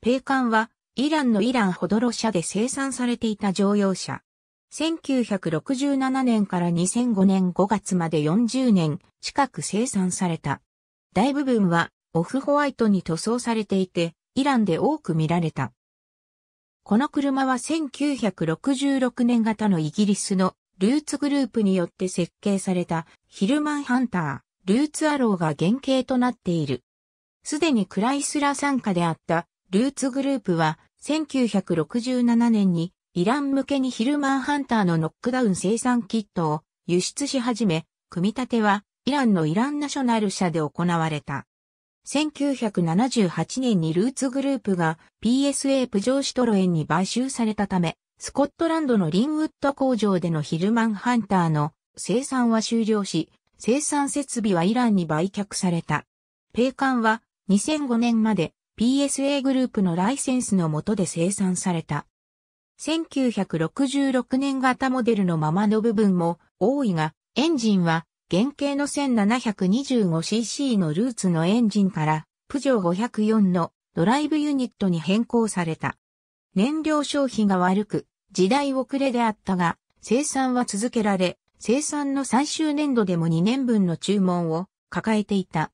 ペーカンは、イランのイランホドロ社で生産されていた乗用車。1967年から2005年5月まで40年近く生産された。大部分はオフホワイトに塗装されていて、イランで多く見られた。この車は1966年型のイギリスのルーツグループによって設計されたヒルマンハンター、ルーツアローが原型となっている。すでにクライスラー傘下であったルーツグループは1967年にイラン向けにヒルマンハンターのノックダウン生産キットを輸出し始め、組み立てはイランのイランナショナル社で行われた。1978年にルーツグループが PSA プジョーシトロエンに買収されたため、スコットランドのリンウッド工場でのヒルマンハンターの生産は終了し、生産設備はイランに売却された。ペーカンは2005年まで PSA グループのライセンスの下で生産された。1966年型モデルのままの部分も多いが、エンジンは原型の 1725cc のルーツのエンジンからプジョー504のドライブユニットに変更された。燃料消費が悪く、時代遅れであったが、生産は続けられ、生産の最終年度でも2年分の注文を抱えていた。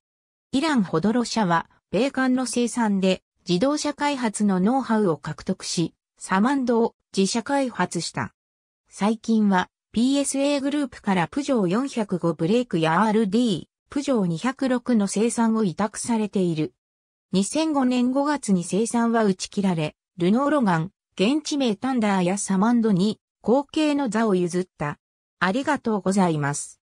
イランホドロ社は米艦の生産で自動車開発のノウハウを獲得し、サマンドを自社開発した。最近は PSA グループからプジョー405ブレイクや RD、プジョー206の生産を委託されている。2005年5月に生産は打ち切られ、ルノーロガン、現地名タンダーやサマンドに後継の座を譲った。ありがとうございます。